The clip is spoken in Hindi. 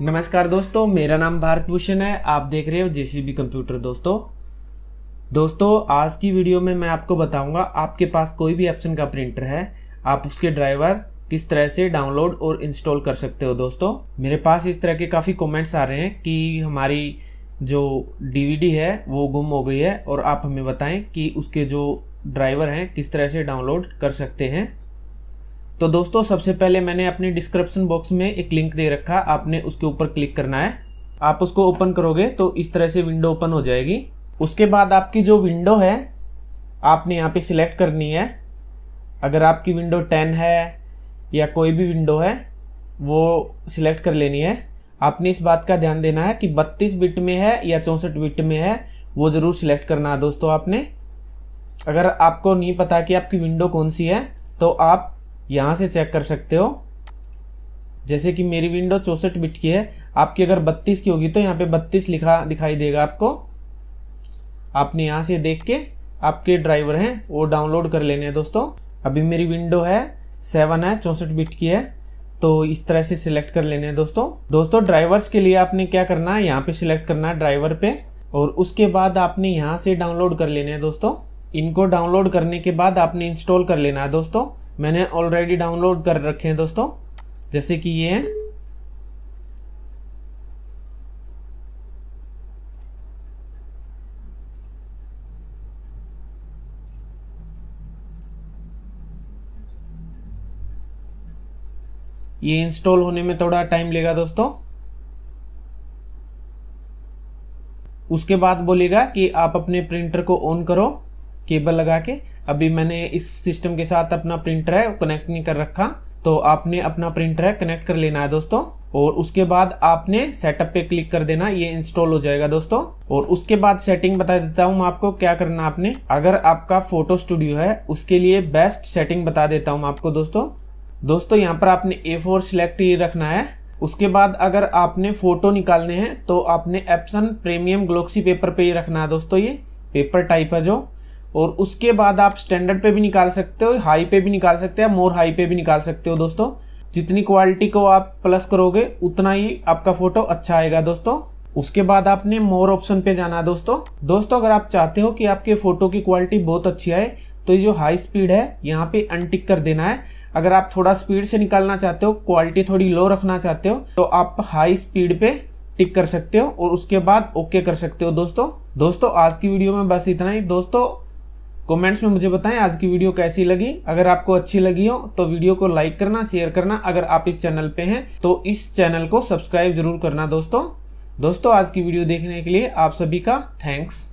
नमस्कार दोस्तों मेरा नाम भारत भूषण है आप देख रहे हो जेसीबी कंप्यूटर दोस्तों दोस्तों आज की वीडियो में मैं आपको बताऊंगा आपके पास कोई भी एप्सन का प्रिंटर है आप उसके ड्राइवर किस तरह से डाउनलोड और इंस्टॉल कर सकते हो दोस्तों मेरे पास इस तरह के काफ़ी कमेंट्स आ रहे हैं कि हमारी जो डीवीडी है वो गुम हो गई है और आप हमें बताएं कि उसके जो ड्राइवर हैं किस तरह से डाउनलोड कर सकते हैं तो दोस्तों सबसे पहले मैंने अपने डिस्क्रिप्शन बॉक्स में एक लिंक दे रखा आपने उसके ऊपर क्लिक करना है आप उसको ओपन करोगे तो इस तरह से विंडो ओपन हो जाएगी उसके बाद आपकी जो विंडो है आपने यहाँ पे सिलेक्ट करनी है अगर आपकी विंडो टेन है या कोई भी विंडो है वो सिलेक्ट कर लेनी है आपने इस बात का ध्यान देना है कि 32 बिट में है या चौंसठ बिट में है वो ज़रूर सिलेक्ट करना है दोस्तों आपने अगर आपको नहीं पता कि आपकी विंडो कौन सी है तो आप यहाँ से चेक कर सकते हो जैसे कि मेरी विंडो चौसठ बिट की है आपकी अगर 32 की होगी तो यहाँ पे 32 लिखा दिखाई देगा आपको आपने यहाँ से देख के आपके ड्राइवर हैं वो डाउनलोड कर लेने हैं दोस्तों अभी मेरी विंडो है सेवन है चौसठ बिट की है तो इस तरह से सिलेक्ट कर लेने हैं दोस्तों दोस्तों ड्राइवर्स के लिए आपने क्या करना है यहाँ पे सिलेक्ट करना है ड्राइवर पे और उसके बाद आपने यहाँ से डाउनलोड कर लेने हैं दोस्तों इनको डाउनलोड करने के बाद आपने इंस्टॉल कर लेना है दोस्तों मैंने ऑलरेडी डाउनलोड कर रखे हैं दोस्तों जैसे कि ये है ये इंस्टॉल होने में थोड़ा टाइम लेगा दोस्तों उसके बाद बोलेगा कि आप अपने प्रिंटर को ऑन करो केबल लगा के अभी मैंने इस सिस्टम के साथ अपना प्रिंटर है कनेक्ट नहीं कर रखा तो आपने अपना प्रिंटर है कनेक्ट कर लेना है दोस्तों और उसके बाद आपने सेटअप पे क्लिक कर देना ये इंस्टॉल हो जाएगा दोस्तों और उसके बाद सेटिंग बता देता हूँ आपको क्या करना आपने अगर आपका फोटो स्टूडियो है उसके लिए बेस्ट सेटिंग बता देता हूँ आपको दोस्तों दोस्तों यहाँ पर आपने ए फोर सिलेक्ट रखना है उसके बाद अगर आपने फोटो निकालने हैं तो आपने एप्सन प्रीमियम ग्लोक्सी पेपर पे ही रखना है दोस्तों ये पेपर टाइप है जो और उसके बाद आप स्टैंडर्ड पे भी निकाल सकते हो हाई पे भी निकाल सकते हो मोर हाई पे भी निकाल सकते हो दोस्तों जितनी क्वालिटी को आप प्लस करोगे उतना ही आपका फोटो अच्छा आएगा दोस्तों उसके बाद आपने मोर ऑप्शन पे जाना है दोस्तों दोस्तों अगर आप चाहते हो कि आपके फोटो की क्वालिटी बहुत अच्छी आए तो ये जो हाई स्पीड है यहाँ पे अनटिक कर देना है अगर आप थोड़ा स्पीड से निकालना चाहते हो क्वालिटी थोड़ी लो रखना चाहते हो तो आप हाई स्पीड पे टिक कर सकते हो और उसके बाद ओके कर सकते हो दोस्तों दोस्तों आज की वीडियो में बस इतना ही दोस्तों कमेंट्स में मुझे बताएं आज की वीडियो कैसी लगी अगर आपको अच्छी लगी हो तो वीडियो को लाइक करना शेयर करना अगर आप इस चैनल पे हैं तो इस चैनल को सब्सक्राइब जरूर करना दोस्तों दोस्तों आज की वीडियो देखने के लिए आप सभी का थैंक्स